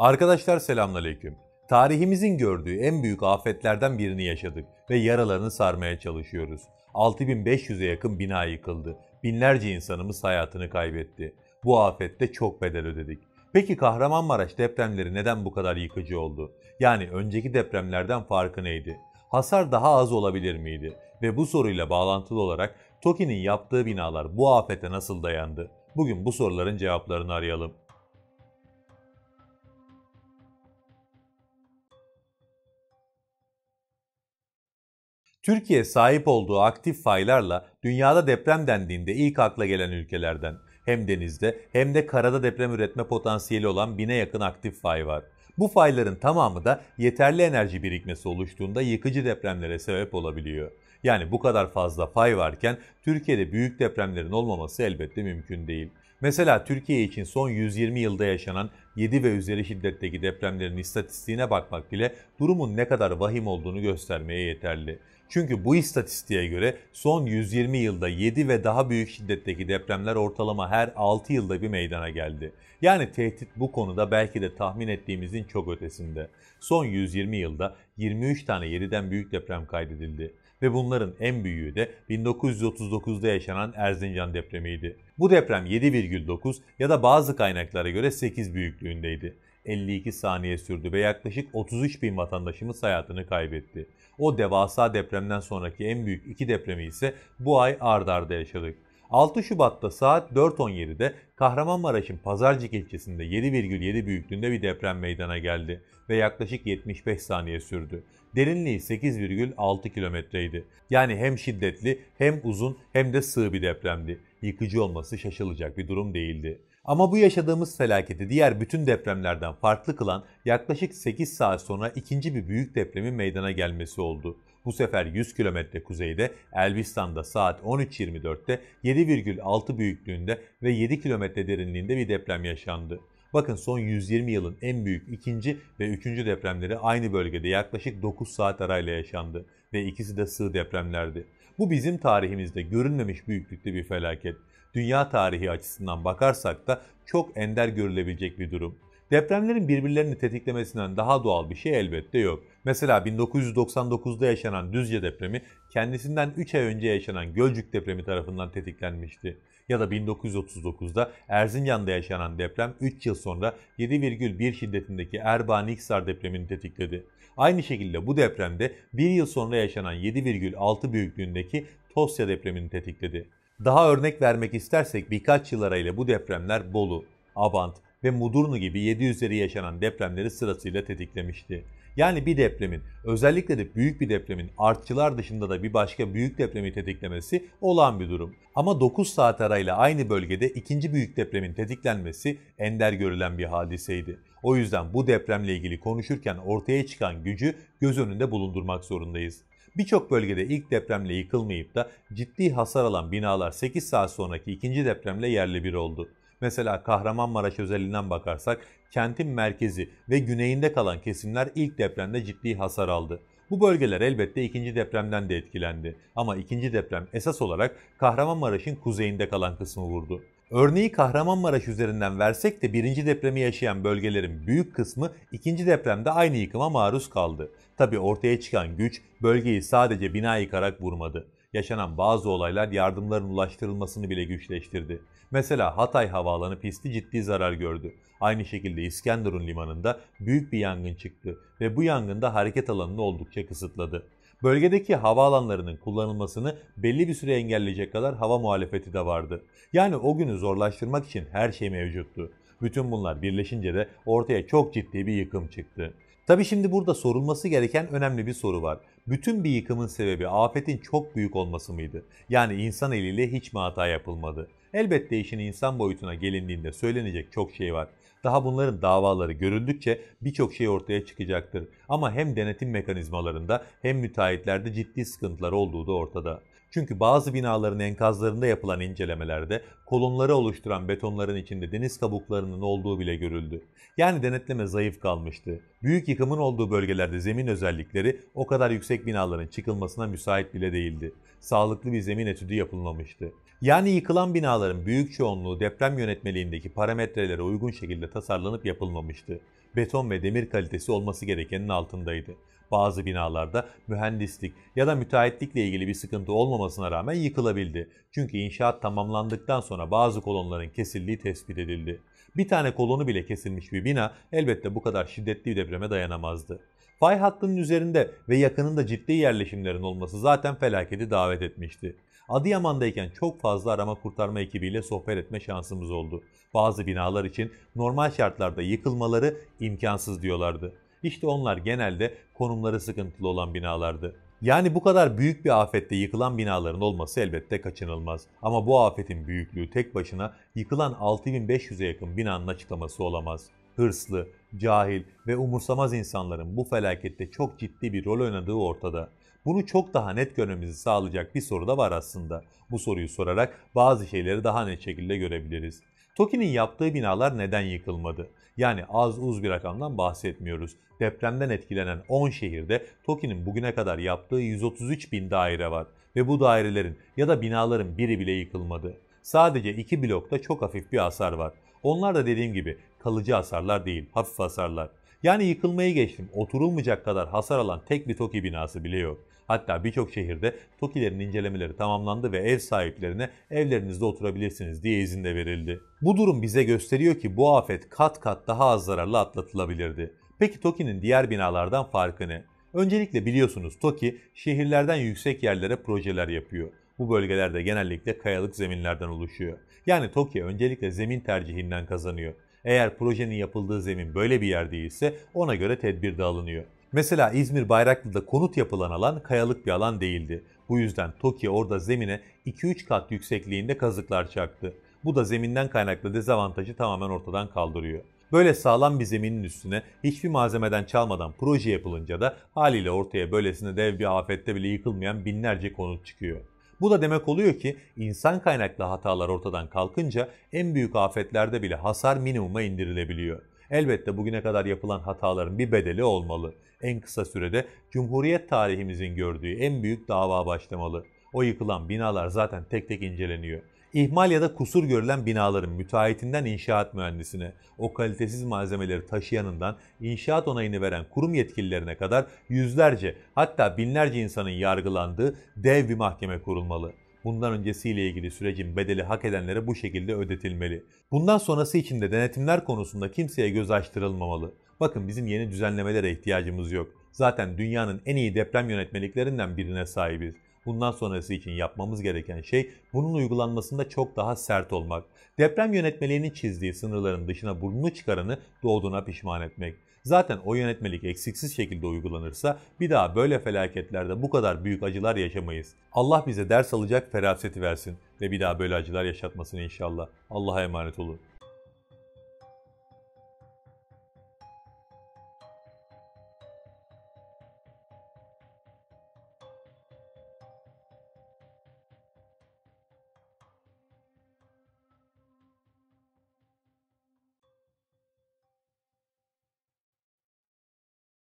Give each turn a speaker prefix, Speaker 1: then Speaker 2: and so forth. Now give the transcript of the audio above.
Speaker 1: Arkadaşlar selamünaleyküm. Tarihimizin gördüğü en büyük afetlerden birini yaşadık ve yaralarını sarmaya çalışıyoruz. 6500'e yakın bina yıkıldı. Binlerce insanımız hayatını kaybetti. Bu afette çok bedel ödedik. Peki Kahramanmaraş depremleri neden bu kadar yıkıcı oldu? Yani önceki depremlerden farkı neydi? Hasar daha az olabilir miydi? Ve bu soruyla bağlantılı olarak TOKİ'nin yaptığı binalar bu afete nasıl dayandı? Bugün bu soruların cevaplarını arayalım. Türkiye sahip olduğu aktif faylarla dünyada deprem dendiğinde ilk akla gelen ülkelerden. Hem denizde hem de karada deprem üretme potansiyeli olan bine yakın aktif fay var. Bu fayların tamamı da yeterli enerji birikmesi oluştuğunda yıkıcı depremlere sebep olabiliyor. Yani bu kadar fazla fay varken Türkiye'de büyük depremlerin olmaması elbette mümkün değil. Mesela Türkiye için son 120 yılda yaşanan 7 ve üzeri şiddetteki depremlerin istatistiğine bakmak bile durumun ne kadar vahim olduğunu göstermeye yeterli. Çünkü bu istatistiğe göre son 120 yılda 7 ve daha büyük şiddetteki depremler ortalama her 6 yılda bir meydana geldi. Yani tehdit bu konuda belki de tahmin ettiğimizin çok ötesinde. Son 120 yılda 23 tane 7'den büyük deprem kaydedildi ve bunların en büyüğü de 1939'da yaşanan Erzincan depremiydi. Bu deprem 7,9 ya da bazı kaynaklara göre 8 büyüklüğündeydi. 52 saniye sürdü ve yaklaşık 33 bin vatandaşımız hayatını kaybetti. O devasa depremden sonraki en büyük iki depremi ise bu ay ard arda yaşadık. 6 Şubat'ta saat 4.17'de Kahramanmaraş'ın Pazarcık ilçesinde 7,7 büyüklüğünde bir deprem meydana geldi ve yaklaşık 75 saniye sürdü. Derinliği 8,6 kilometreydi. Yani hem şiddetli hem uzun hem de sığ bir depremdi. Yıkıcı olması şaşılacak bir durum değildi. Ama bu yaşadığımız felaketi diğer bütün depremlerden farklı kılan yaklaşık 8 saat sonra ikinci bir büyük depremin meydana gelmesi oldu. Bu sefer 100 kilometre kuzeyde Elbistan'da saat 13.24'te 7,6 büyüklüğünde ve 7 kilometre derinliğinde bir deprem yaşandı. Bakın son 120 yılın en büyük ikinci ve üçüncü depremleri aynı bölgede yaklaşık 9 saat arayla yaşandı ve ikisi de sığ depremlerdi. Bu bizim tarihimizde görünmemiş büyüklükte bir felaket. Dünya tarihi açısından bakarsak da çok ender görülebilecek bir durum. Depremlerin birbirlerini tetiklemesinden daha doğal bir şey elbette yok. Mesela 1999'da yaşanan Düzce depremi kendisinden 3 ay önce yaşanan Gölcük depremi tarafından tetiklenmişti. Ya da 1939'da Erzincan'da yaşanan deprem 3 yıl sonra 7,1 şiddetindeki Erbaa hiksar depremini tetikledi. Aynı şekilde bu depremde 1 yıl sonra yaşanan 7,6 büyüklüğündeki Tosya depremini tetikledi. Daha örnek vermek istersek birkaç yıl arayla bu depremler Bolu, Abant, ve Mudurnu gibi 7 üzeri yaşanan depremleri sırasıyla tetiklemişti. Yani bir depremin, özellikle de büyük bir depremin artçılar dışında da bir başka büyük depremi tetiklemesi olan bir durum. Ama 9 saat arayla aynı bölgede ikinci büyük depremin tetiklenmesi ender görülen bir hadiseydi. O yüzden bu depremle ilgili konuşurken ortaya çıkan gücü göz önünde bulundurmak zorundayız. Birçok bölgede ilk depremle yıkılmayıp da ciddi hasar alan binalar 8 saat sonraki ikinci depremle yerle bir oldu. Mesela Kahramanmaraş özelinden bakarsak kentin merkezi ve güneyinde kalan kesimler ilk depremde ciddi hasar aldı. Bu bölgeler elbette ikinci depremden de etkilendi ama ikinci deprem esas olarak Kahramanmaraş'ın kuzeyinde kalan kısmı vurdu. Örneği Kahramanmaraş üzerinden versek de birinci depremi yaşayan bölgelerin büyük kısmı ikinci depremde aynı yıkıma maruz kaldı. Tabi ortaya çıkan güç bölgeyi sadece bina yıkarak vurmadı. Yaşanan bazı olaylar yardımların ulaştırılmasını bile güçleştirdi. Mesela Hatay Havaalanı pisti ciddi zarar gördü. Aynı şekilde İskenderun Limanı'nda büyük bir yangın çıktı ve bu yangında hareket alanını oldukça kısıtladı. Bölgedeki havaalanlarının kullanılmasını belli bir süre engelleyecek kadar hava muhalefeti de vardı. Yani o günü zorlaştırmak için her şey mevcuttu. Bütün bunlar birleşince de ortaya çok ciddi bir yıkım çıktı. Tabi şimdi burada sorulması gereken önemli bir soru var. Bütün bir yıkımın sebebi afetin çok büyük olması mıydı? Yani insan eliyle hiç mi hata yapılmadı? Elbette işin insan boyutuna gelindiğinde söylenecek çok şey var. Daha bunların davaları görüldükçe birçok şey ortaya çıkacaktır. Ama hem denetim mekanizmalarında hem müteahhitlerde ciddi sıkıntılar olduğu da ortada. Çünkü bazı binaların enkazlarında yapılan incelemelerde kolonları oluşturan betonların içinde deniz kabuklarının olduğu bile görüldü. Yani denetleme zayıf kalmıştı. Büyük yıkımın olduğu bölgelerde zemin özellikleri o kadar yüksek binaların çıkılmasına müsait bile değildi. Sağlıklı bir zemin etüdü yapılmamıştı. Yani yıkılan binaların büyük çoğunluğu deprem yönetmeliğindeki parametrelere uygun şekilde tasarlanıp yapılmamıştı. Beton ve demir kalitesi olması gerekenin altındaydı bazı binalarda mühendislik ya da müteahhitlikle ilgili bir sıkıntı olmamasına rağmen yıkılabildi. Çünkü inşaat tamamlandıktan sonra bazı kolonların kesildiği tespit edildi. Bir tane kolonu bile kesilmiş bir bina elbette bu kadar şiddetli bir depreme dayanamazdı. Fay hattının üzerinde ve yakınında ciddi yerleşimlerin olması zaten felaketi davet etmişti. Adıyaman'dayken çok fazla arama kurtarma ekibiyle sohbet etme şansımız oldu. Bazı binalar için normal şartlarda yıkılmaları imkansız diyorlardı. İşte onlar genelde konumları sıkıntılı olan binalardı. Yani bu kadar büyük bir afette yıkılan binaların olması elbette kaçınılmaz. Ama bu afetin büyüklüğü tek başına yıkılan 6500'e yakın binanın açıklaması olamaz. Hırslı, cahil ve umursamaz insanların bu felakette çok ciddi bir rol oynadığı ortada. Bunu çok daha net görmemizi sağlayacak bir soru da var aslında. Bu soruyu sorarak bazı şeyleri daha net şekilde görebiliriz. TOKİ'nin yaptığı binalar neden yıkılmadı? Yani az uz bir rakamdan bahsetmiyoruz. Depremden etkilenen 10 şehirde TOKİ'nin bugüne kadar yaptığı 133 bin daire var ve bu dairelerin ya da binaların biri bile yıkılmadı. Sadece iki blokta çok hafif bir hasar var. Onlar da dediğim gibi kalıcı hasarlar değil, hafif hasarlar. Yani yıkılmayı geçtim, oturulmayacak kadar hasar alan tek bir TOKİ binası bile yok. Hatta birçok şehirde TOKİ'lerin incelemeleri tamamlandı ve ev sahiplerine evlerinizde oturabilirsiniz diye izin de verildi. Bu durum bize gösteriyor ki bu afet kat kat daha az zararlı atlatılabilirdi. Peki TOKİ'nin diğer binalardan farkı ne? Öncelikle biliyorsunuz TOKİ şehirlerden yüksek yerlere projeler yapıyor. Bu bölgelerde genellikle kayalık zeminlerden oluşuyor. Yani TOKİ öncelikle zemin tercihinden kazanıyor. Eğer projenin yapıldığı zemin böyle bir yer değilse ona göre tedbir de alınıyor. Mesela İzmir Bayraklı'da konut yapılan alan kayalık bir alan değildi. Bu yüzden TOKİ orada zemine 2-3 kat yüksekliğinde kazıklar çaktı. Bu da zeminden kaynaklı dezavantajı tamamen ortadan kaldırıyor. Böyle sağlam bir zeminin üstüne hiçbir malzemeden çalmadan proje yapılınca da haliyle ortaya böylesine dev bir afette bile yıkılmayan binlerce konut çıkıyor. Bu da demek oluyor ki insan kaynaklı hatalar ortadan kalkınca en büyük afetlerde bile hasar minimuma indirilebiliyor. Elbette bugüne kadar yapılan hataların bir bedeli olmalı. En kısa sürede Cumhuriyet tarihimizin gördüğü en büyük dava başlamalı. O yıkılan binalar zaten tek tek inceleniyor. İhmal ya da kusur görülen binaların müteahhitinden inşaat mühendisine, o kalitesiz malzemeleri taşıyanından inşaat onayını veren kurum yetkililerine kadar yüzlerce hatta binlerce insanın yargılandığı dev bir mahkeme kurulmalı bundan öncesiyle ilgili sürecin bedeli hak edenlere bu şekilde ödetilmeli. Bundan sonrası için de denetimler konusunda kimseye göz açtırılmamalı. Bakın bizim yeni düzenlemelere ihtiyacımız yok. Zaten dünyanın en iyi deprem yönetmeliklerinden birine sahibiz bundan sonrası için yapmamız gereken şey bunun uygulanmasında çok daha sert olmak. Deprem yönetmeliğinin çizdiği sınırların dışına burnunu çıkaranı doğduğuna pişman etmek. Zaten o yönetmelik eksiksiz şekilde uygulanırsa bir daha böyle felaketlerde bu kadar büyük acılar yaşamayız. Allah bize ders alacak feraseti versin ve bir daha böyle acılar yaşatmasın inşallah. Allah'a emanet olun.